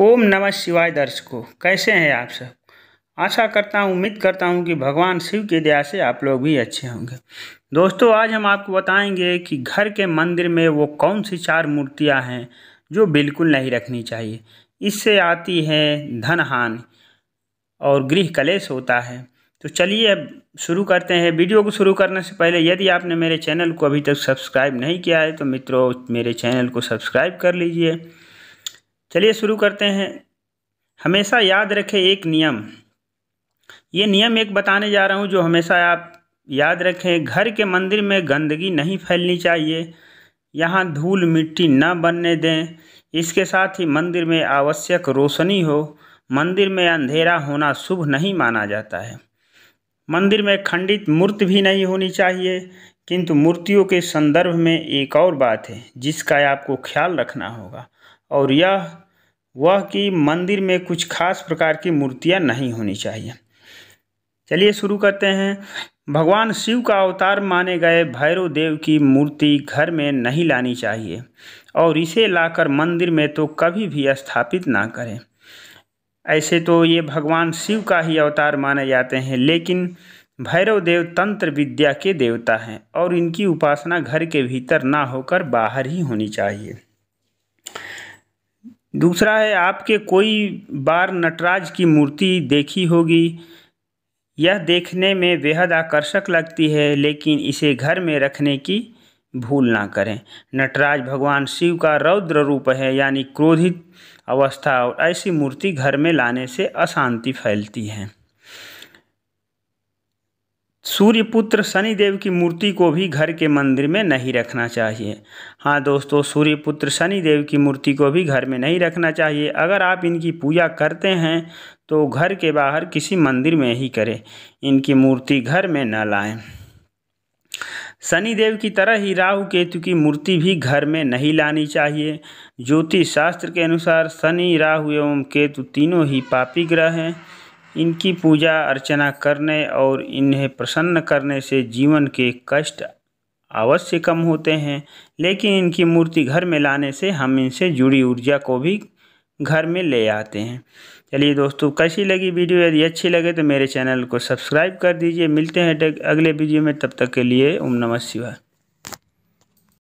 ओम नमः शिवाय दर्शकों कैसे हैं आप सब आशा करता हूँ उम्मीद करता हूँ कि भगवान शिव की दया से आप लोग भी अच्छे होंगे दोस्तों आज हम आपको बताएंगे कि घर के मंदिर में वो कौन सी चार मूर्तियाँ हैं जो बिल्कुल नहीं रखनी चाहिए इससे आती है धन हानि और गृह कलेश होता है तो चलिए अब शुरू करते हैं वीडियो को शुरू करने से पहले यदि आपने मेरे चैनल को अभी तक सब्सक्राइब नहीं किया है तो मित्रों मेरे चैनल को सब्सक्राइब कर लीजिए चलिए शुरू करते हैं हमेशा याद रखें एक नियम ये नियम एक बताने जा रहा हूँ जो हमेशा आप याद रखें घर के मंदिर में गंदगी नहीं फैलनी चाहिए यहाँ धूल मिट्टी न बनने दें इसके साथ ही मंदिर में आवश्यक रोशनी हो मंदिर में अंधेरा होना शुभ नहीं माना जाता है मंदिर में खंडित मूर्ति भी नहीं होनी चाहिए किंतु मूर्तियों के संदर्भ में एक और बात है जिसका आपको ख्याल रखना होगा और यह वह कि मंदिर में कुछ खास प्रकार की मूर्तियाँ नहीं होनी चाहिए चलिए शुरू करते हैं भगवान शिव का अवतार माने गए भैरव देव की मूर्ति घर में नहीं लानी चाहिए और इसे लाकर मंदिर में तो कभी भी स्थापित ना करें ऐसे तो ये भगवान शिव का ही अवतार माने जाते हैं लेकिन भैरव देव तंत्र विद्या के देवता हैं और इनकी उपासना घर के भीतर ना होकर बाहर ही होनी चाहिए दूसरा है आपके कोई बार नटराज की मूर्ति देखी होगी यह देखने में बेहद आकर्षक लगती है लेकिन इसे घर में रखने की भूल ना करें नटराज भगवान शिव का रौद्र रूप है यानी क्रोधित अवस्था और ऐसी मूर्ति घर में लाने से अशांति फैलती है सूर्यपुत्र शनिदेव की मूर्ति को भी घर के मंदिर में नहीं रखना चाहिए हाँ दोस्तों सूर्यपुत्र शनिदेव की मूर्ति को भी घर में नहीं रखना चाहिए अगर आप इनकी पूजा करते हैं तो घर के बाहर किसी मंदिर में ही करें इनकी मूर्ति घर में न लाएं शनिदेव की तरह ही राहु केतु की मूर्ति भी घर में नहीं लानी चाहिए ज्योतिष शास्त्र के अनुसार शनि राहु एवं केतु तीनों ही पापी ग्रह हैं इनकी पूजा अर्चना करने और इन्हें प्रसन्न करने से जीवन के कष्ट अवश्य कम होते हैं लेकिन इनकी मूर्ति घर में लाने से हम इनसे जुड़ी ऊर्जा को भी घर में ले आते हैं चलिए दोस्तों कैसी लगी वीडियो यदि अच्छी लगे तो मेरे चैनल को सब्सक्राइब कर दीजिए मिलते हैं अगले वीडियो में तब तक के लिए ओम नमः शिवाय